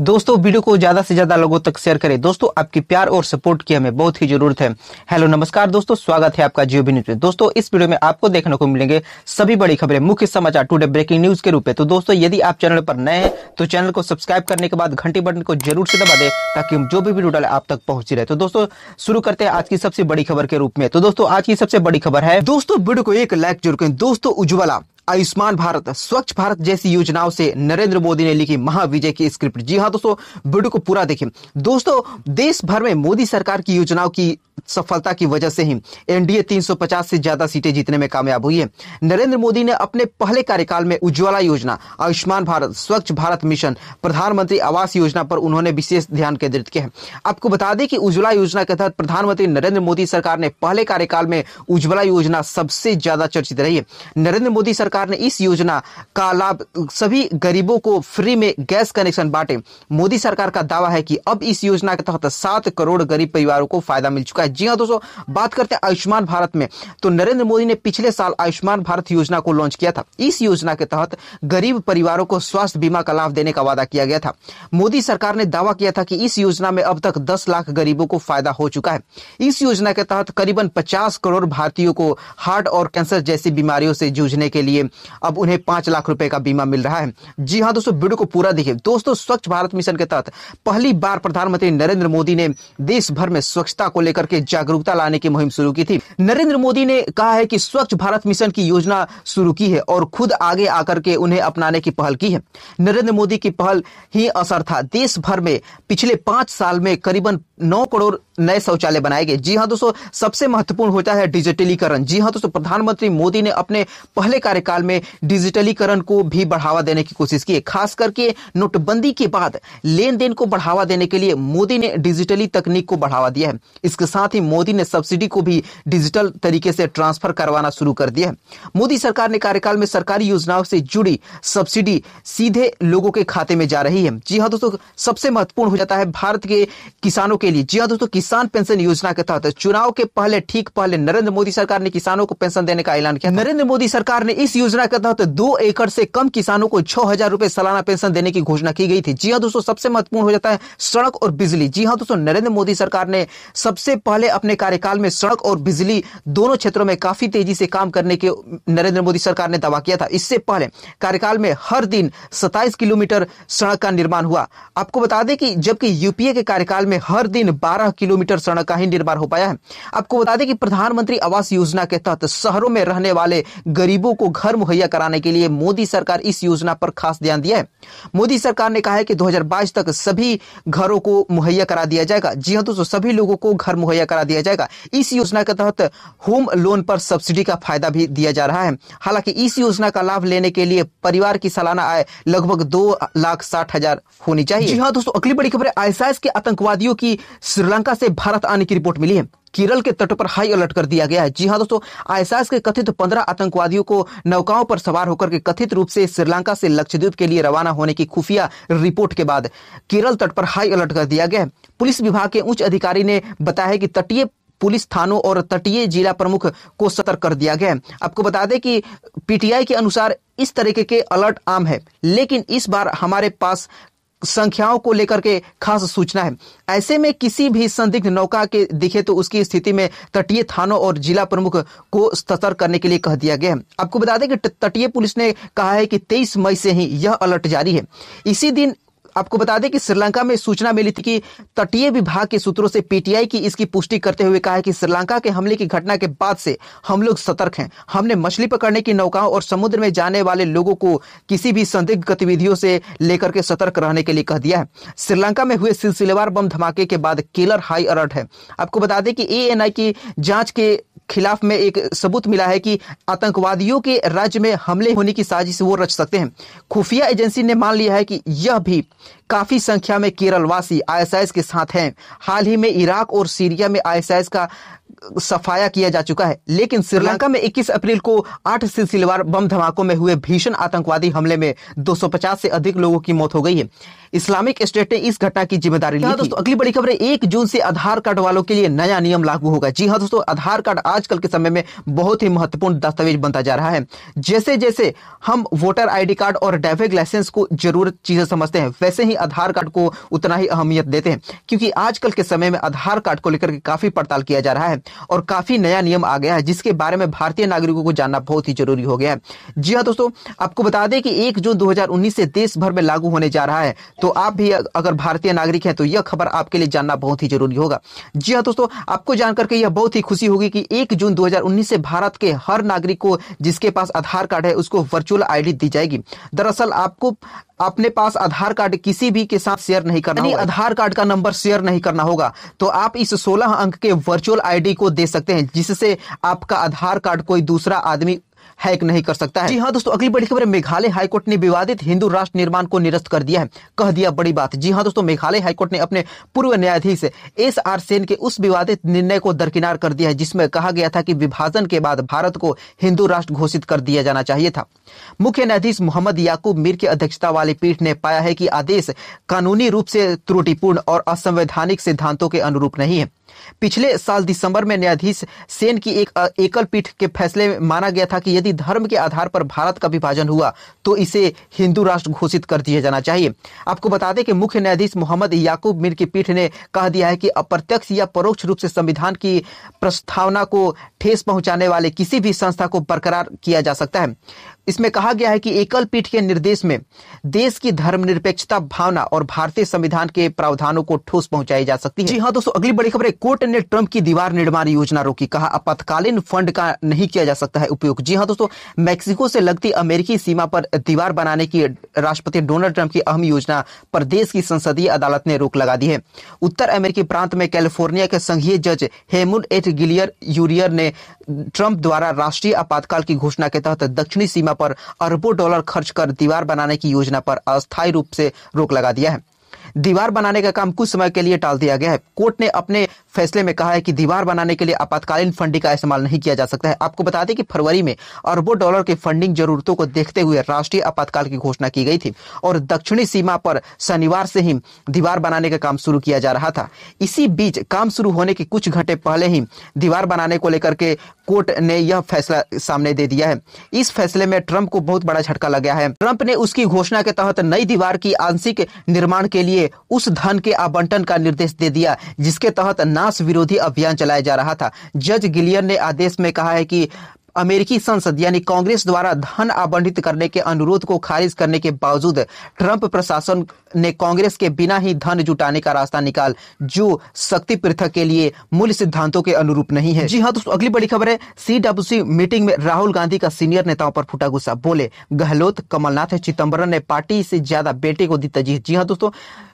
दोस्तों वीडियो को ज्यादा से ज्यादा लोगों तक शेयर करें दोस्तों आपकी प्यार और सपोर्ट की हमें बहुत ही जरूरत है हेलो नमस्कार दोस्तों स्वागत है आपका जियो भी न्यूज में दोस्तों इस वीडियो में आपको देखने को मिलेंगे सभी बड़ी खबरें मुख्य समाचार टुडे ब्रेकिंग न्यूज के रूप में तो दोस्तों यदि आप चैनल पर नए हैं तो चैनल को सब्सक्राइब करने के बाद घंटी बटन को जरूर से दबा दे ताकि हम जो भी वीडियो डाले आप तक पहुंची रहे तो दोस्तों शुरू करते हैं आज की सबसे बड़ी खबर के रूप में तो दोस्तों आज की सबसे बड़ी खबर है दोस्तों वीडियो को एक लाइक जरूर करें दोस्तों उज्ज्वला आयुष्मान भारत स्वच्छ भारत जैसी योजनाओं से नरेंद्र मोदी ने लिखी महाविजय की स्क्रिप्ट जी हाँ दोस्तों वीडियो को पूरा देखें दोस्तों देश भर में मोदी सरकार की योजनाओं की सफलता की वजह से ही एनडीए 350 से ज्यादा सीटें जीतने में कामयाब हुई है नरेंद्र मोदी ने अपने पहले कार्यकाल में उज्ज्वला योजना आयुष्मान भारत स्वच्छ भारत मिशन प्रधानमंत्री आवास योजना पर उन्होंने विशेष ध्यान केंद्रित किया है आपको बता दें कि उज्ज्वला योजना के तहत प्रधानमंत्री नरेंद्र मोदी सरकार ने पहले कार्यकाल में उज्ज्वला योजना सबसे ज्यादा चर्चित रही है नरेंद्र मोदी सरकार सरकार ने इस योजना का लाभ सभी गरीबों को फ्री में गैस कनेक्शन बांटे मोदी सरकार का दावा है कि अब इस योजना के तहत सात करोड़ गरीब परिवारों को फायदा मिल चुका है जी हाँ दोस्तों बात करते हैं आयुष्मान भारत में तो नरेंद्र मोदी ने पिछले साल आयुष्मान भारत योजना को लॉन्च किया था इस योजना के तहत गरीब परिवारों को स्वास्थ्य बीमा का लाभ देने का वादा किया गया था मोदी सरकार ने दावा किया था कि इस योजना में अब तक दस लाख गरीबों को फायदा हो चुका है इस योजना के तहत करीबन पचास करोड़ भारतीयों को हार्ट और कैंसर जैसी बीमारियों से जूझने के लिए अब उन्हें पांच लाख रुपए का बीमा मिल रहा है जी हाँ दोस्तों वीडियो को पूरा देखिए दोस्तों स्वच्छ भारत मिशन के तहत पहली बार प्रधानमंत्री नरेंद्र मोदी ने देश भर में स्वच्छता को लेकर के जागरूकता लाने की मुहिम शुरू की थी नरेंद्र मोदी ने कहा है कि स्वच्छ भारत मिशन की योजना शुरू की है और खुद आगे आकर के उन्हें अपनाने की पहल की है नरेंद्र मोदी की पहल ही असर था देश भर में पिछले पांच साल में करीबन नौ करोड़ नए शौचालय बनाए गए जी हाँ दोस्तों सबसे महत्वपूर्ण होता है डिजिटलीकरण जी हाँ दोस्तों प्रधानमंत्री मोदी ने अपने पहले कार्यकाल में डिजिटलीकरण को भी बढ़ावा देने की कोशिश की खास करके नोटबंदी के बाद लेन देन को बढ़ावा देने के लिए मोदी ने डिजिटली तकनीक को बढ़ावा दिया है इसके साथ ही मोदी ने सब्सिडी को भी डिजिटल तरीके से ट्रांसफर करवाना शुरू कर दिया है मोदी सरकार ने कार्यकाल में सरकारी योजनाओं से जुड़ी सब्सिडी सीधे लोगों के खाते में जा रही है जी हाँ दोस्तों सबसे महत्वपूर्ण हो जाता है भारत के किसानों के लिए जी हाँ दोस्तों किसान पेंशन योजना के तहत चुनाव के पहले ठीक पहले नरेंद्र मोदी सरकार ने किसानों को पेंशन देने का ऐलान किया नरेंद्र मोदी सरकार ने इस योजना के तहत दो एकड़ से कम किसानों को छह हजार रुपए सालाना पेंशन देने की घोषणा की गई थी जी हाँ दोस्तों सबसे महत्वपूर्ण हो जाता है सड़क और बिजली जी हाँ दोस्तों नरेंद्र मोदी सरकार ने सबसे पहले अपने कार्यकाल में सड़क और बिजली दोनों क्षेत्रों में काफी तेजी से काम करने के नरेंद्र मोदी सरकार ने दावा किया था इससे पहले कार्यकाल में हर दिन सताइस किलोमीटर सड़क का निर्माण हुआ आपको बता दें कि जबकि यूपीए के कार्यकाल में हर दिन 12 किलोमीटर सड़क का ही निर्माण हो पाया है आपको बता दें कि प्रधानमंत्री आवास योजना के तहत शहरों में रहने वाले गरीबों को घर मुहैया कराने के लिए मोदी सरकार इस योजना पर खास ध्यान दिया है मोदी सरकार ने कहा है कि 2022 तक सभी घरों को मुहैया करा दिया जाएगा जी हाँ दोस्तों सभी लोगों को घर मुहैया करा दिया जाएगा इस योजना के तहत होम लोन पर सब्सिडी का फायदा भी दिया जा रहा है हालांकि इस योजना का लाभ लेने के लिए परिवार की सालाना आय लगभग दो लाख साठ हजार होनी चाहिए जी हाँ दोस्तों अगली बड़ी खबर आईसाइस के आतंकवादियों की श्रीलंका से भारत आने की रिपोर्ट मिली है केरल के तट पर हाई अलर्ट कर दिया गया है जी हाँ दोस्तों आईएसआईएस के कथित पंद्रह आतंकवादियों को नौकाओं पर सवार होकर के कथित रूप से श्रीलंका से लक्षद्वीप के लिए रवाना होने की खुफिया रिपोर्ट के बाद केरल तट पर हाई अलर्ट कर दिया गया है पुलिस विभाग के उच्च अधिकारी ने बताया है कि तटीय पुलिस थानों और तटीय जिला प्रमुख को सतर्क कर दिया गया है आपको बता दें कि पीटीआई के अनुसार इस तरीके के अलर्ट आम है लेकिन इस बार हमारे पास संख्याओं को लेकर के खास सूचना है ऐसे में किसी भी संदिग्ध नौका के दिखे तो उसकी स्थिति में तटीय थानों और जिला प्रमुख को सतर्क करने के लिए कह दिया गया है आपको बता दें कि तटीय पुलिस ने कहा है कि 23 मई से ही यह अलर्ट जारी है इसी दिन आपको बता दें कि श्रीलंका में सूचना मिली थी कि तटीय विभाग के सूत्रों से पीटीआई की इसकी पुष्टि करते हुए कहा कि श्रीलंका के हमले की घटना के बाद से हम लोग सतर्क हैं हमने मछली पकड़ने की नौकाओं और समुद्र में जाने वाले लोगों को किसी भी संदिग्ध गतिविधियों से लेकर के सतर्क रहने के लिए कह दिया है श्रीलंका में हुए सिलसिलेवार बम धमाके के बाद केलर हाई अलर्ट है आपको बता दें कि ए की जांच के खिलाफ में एक सबूत मिला है कि आतंकवादियों के राज्य में हमले होने की साजिश वो रच सकते हैं खुफिया एजेंसी ने मान लिया है कि यह भी काफी संख्या में केरलवासी आईएसआईएस के साथ हैं हाल ही में इराक और सीरिया में आईएसआईएस का सफाया किया जा चुका है लेकिन श्रीलंका में 21 अप्रैल को आठ सिलसिलेवार बम धमाकों में हुए भीषण आतंकवादी हमले में 250 से अधिक लोगों की मौत हो गई है इस्लामिक स्टेट ने इस घटना की जिम्मेदारी ली हाँ दोस्तों अगली बड़ी खबर है एक जून से आधार कार्ड वालों के लिए नया नियम लागू होगा जी हाँ दोस्तों आधार कार्ड आजकल के समय में बहुत ही महत्वपूर्ण दस्तावेज बनता जा रहा है जैसे जैसे हम वोटर आईडी कार्ड और ड्राइविंग लाइसेंस को जरूरत चीजें समझते हैं वैसे ही आधार कार्ड को उतना ही अहमियत देते हैं क्योंकि आजकल के समय में आधार कार्ड को लेकर काफी पड़ताल किया जा रहा है और काफी नया नियम आ गया है जिसके बारे में भारतीय नागरिकों को जानना बहुत ही जरूरी हो गया है जी हाँ दोस्तों आपको बता दें कि एक जून दो से देश भर में लागू होने जा रहा है तो आप भी अगर भारतीय नागरिक है तो यह खबर आपके लिए जानना बहुत ही जरूरी होगा जी हाँ दोस्तों आपको जानकर के यह बहुत ही खुशी होगी कि एक जून दो से भारत के हर नागरिक को जिसके पास आधार कार्ड है उसको वर्चुअल आईडी दी जाएगी दरअसल आपको अपने पास आधार कार्ड किसी भी के साथ शेयर नहीं करना होगा आधार कार्ड का नंबर शेयर नहीं करना होगा तो आप इस 16 अंक के वर्चुअल आईडी को दे सकते हैं जिससे आपका आधार कार्ड कोई दूसरा आदमी हैक नहीं कर सकता है जी हाँ दोस्तों अगली बड़ी खबर है मेघालय हाईकोर्ट ने विवादित हिंदू राष्ट्र निर्माण को निरस्त कर दिया है कह दिया बड़ी बात जी हाँ दोस्तों मेघालय हाईकोर्ट ने अपने पूर्व न्यायाधीश एस आर सेन के उस विवादित निर्णय को दरकिनार कर दिया है जिसमें कहा गया था कि विभाजन के बाद भारत को हिंदू राष्ट्र घोषित कर दिया जाना चाहिए था मुख्य न्यायाधीश मोहम्मद याकूब मीर की अध्यक्षता वाली पीठ ने पाया है कि आदेश कानूनी रूप से त्रुटिपूर्ण और असंवैधानिक सिद्धांतों के अनुरूप नहीं है पिछले साल दिसंबर में न्यायाधीश सेन की एक एकल पीठ के फैसले में माना गया था कि यदि धर्म के आधार पर भारत का विभाजन हुआ तो इसे हिंदू राष्ट्र घोषित कर दिया जाना चाहिए आपको बता दें कि मुख्य न्यायाधीश मोहम्मद याकूब मीर की पीठ ने कह दिया है कि अप्रत्यक्ष या परोक्ष रूप से संविधान की प्रस्तावना को ठेस पहुंचाने वाले किसी भी संस्था को बरकरार किया जा सकता है इसमें कहा गया है कि एकल पीठ के निर्देश में देश की धर्मनिरपेक्षता भावना और भारतीय संविधान के प्रावधानों को ठोस पहुंचाई जा सकती है जी हाँ दोस्तों अगली बड़ी खबर है कोर्ट ने ट्रंप की दीवार निर्माण योजना रोकी कहा आपातकालीन फंड का नहीं किया जा सकता है उपयोग जी हाँ जहां दोस्तों मैक्सिको से लगती अमेरिकी सीमा पर दीवार बनाने की राष्ट्रपति डोनाल्ड ट्रंप की अहम योजना पर देश की संसदीय अदालत ने रोक लगा दी है उत्तर अमेरिकी प्रांत में कैलिफोर्निया के संघीय जज हेमुड एट गिलियर यूरियर ने ट्रंप द्वारा राष्ट्रीय आपातकाल की घोषणा के तहत दक्षिणी सीमा पर अरबों डॉलर खर्च कर दीवार बनाने की योजना पर अस्थायी रूप से रोक लगा दिया है दीवार बनाने का काम कुछ समय के लिए टाल दिया गया है कोर्ट ने अपने फैसले में कहा है कि दीवार बनाने के लिए आपातकालीन फंडिंग का इस्तेमाल नहीं किया जा सकता है आपको बता दें कि फरवरी में अरबों डॉलर की फंडिंग जरूरतों को देखते हुए राष्ट्रीय आपातकाल की घोषणा की गई थी और दक्षिणी सीमा पर शनिवार से ही दीवार बनाने का काम शुरू किया जा रहा था इसी बीच काम शुरू होने के कुछ घंटे पहले ही दीवार बनाने को लेकर के कोर्ट ने यह फैसला सामने दे दिया है इस फैसले में ट्रंप को बहुत बड़ा झटका गया है ट्रंप ने उसकी घोषणा के तहत नई दीवार की आंशिक निर्माण के लिए उस धन के आवंटन का निर्देश दे दिया जिसके तहत ना फ्रांस विरोधी अभियान चलाया जा रहा था जज गिलियन ने आदेश में कहा है कि अमेरिकी संसद यानी कांग्रेस द्वारा धन आवंटित करने के अनुरोध को खारिज करने के बावजूद ट्रंप प्रशासन ने कांग्रेस के बिना ही धन जुटाने का रास्ता निकाल जो शक्ति पृथक के लिए मूल सिद्धांतों के अनुरूप नहीं है जी हाँ दोस्तों अगली बड़ी खबर है सीडब्ल्यूसी मीटिंग में राहुल गांधी का सीनियर नेताओं पर फूटा गुस्सा बोले गहलोत कमलनाथ चिदम्बरम ने पार्टी से ज्यादा बेटे को दी तजीह जी हाँ दोस्तों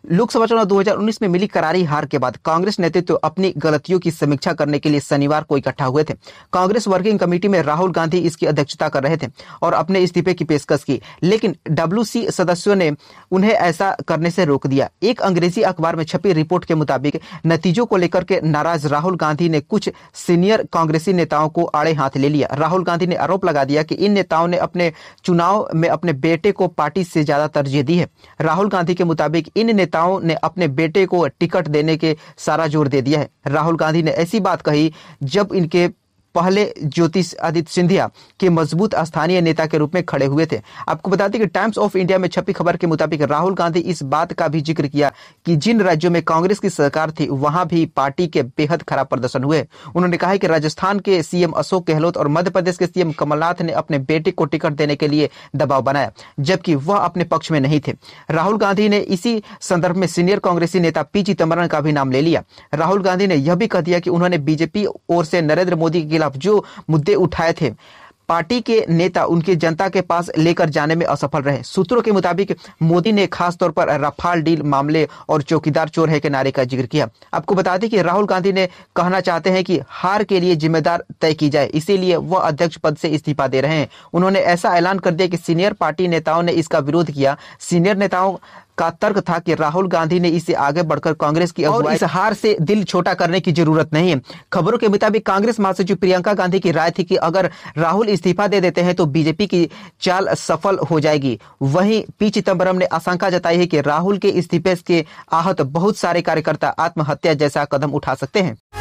लोकसभा चुनाव 2019 में मिली करारी हार के बाद कांग्रेस नेतृत्व तो अपनी गलतियों की समीक्षा करने के लिए शनिवार को इकट्ठा हुए थे कांग्रेस वर्किंग कमेटी में राहुल गांधी इसकी अध्यक्षता कर रहे थे और अपने इस्तीफे की पेशकश की लेकिन डब्ल्यू सदस्यों ने उन्हें ऐसा करने से रोक दिया एक अंग्रेजी अखबार में छपी रिपोर्ट के मुताबिक नतीजों को लेकर के नाराज राहुल गांधी ने कुछ सीनियर कांग्रेसी नेताओं को आड़े हाथ ले लिया राहुल गांधी ने आरोप लगा दिया कि इन नेताओं ने अपने चुनाव में अपने बेटे को पार्टी से ज्यादा तरजीह दी है राहुल गांधी के मुताबिक इन नेताओं ने अपने बेटे को टिकट देने के सारा जोर दे दिया है राहुल गांधी ने ऐसी बात कही जब इनके पहले ज्योतिष आदित्य सिंधिया के मजबूत स्थानीय नेता के रूप में खड़े हुए थे आपको बता दें कि टाइम्स ऑफ इंडिया में छपी खबर के मुताबिक राहुल गांधी इस बात का भी जिक्र किया कि जिन राज्यों में कांग्रेस की सरकार थी वहां भी पार्टी के बेहद खराब प्रदर्शन हुए उन्होंने कहा कि राजस्थान के सीएम अशोक गहलोत और मध्य प्रदेश के सीएम कमलनाथ ने अपने बेटे को टिकट देने के लिए दबाव बनाया जबकि वह अपने पक्ष में नहीं थे राहुल गांधी ने इसी संदर्भ में सीनियर कांग्रेसी नेता पी चिदम्बरम का भी नाम ले लिया राहुल गांधी ने यह भी कह दिया कि उन्होंने बीजेपी ओर से नरेंद्र मोदी के खिलाफ जो मुद्दे उठाए थे पार्टी के नेता उनके जनता के पास लेकर जाने में असफल रहे सूत्रों के मुताबिक मोदी ने खास तौर पर रफाल डील मामले और चौकीदार चोर है के नारे का जिक्र किया आपको बता दें कि राहुल गांधी ने कहना चाहते हैं कि हार के लिए जिम्मेदार तय की जाए इसीलिए वह अध्यक्ष पद से इस्तीफा दे रहे हैं उन्होंने ऐसा ऐलान कर दिया कि सीनियर पार्टी नेताओं ने इसका विरोध किया सीनियर नेताओं का तर्क था कि राहुल गांधी ने इसे आगे बढ़कर कांग्रेस की और इस हार से दिल छोटा करने की जरूरत नहीं खबरों के मुताबिक कांग्रेस महासचिव प्रियंका गांधी की राय थी कि अगर राहुल इस्तीफा दे देते हैं तो बीजेपी की चाल सफल हो जाएगी वहीं पी चिदम्बरम ने आशंका जताई है कि राहुल के इस्तीफे के आहत बहुत सारे कार्यकर्ता आत्महत्या जैसा कदम उठा सकते हैं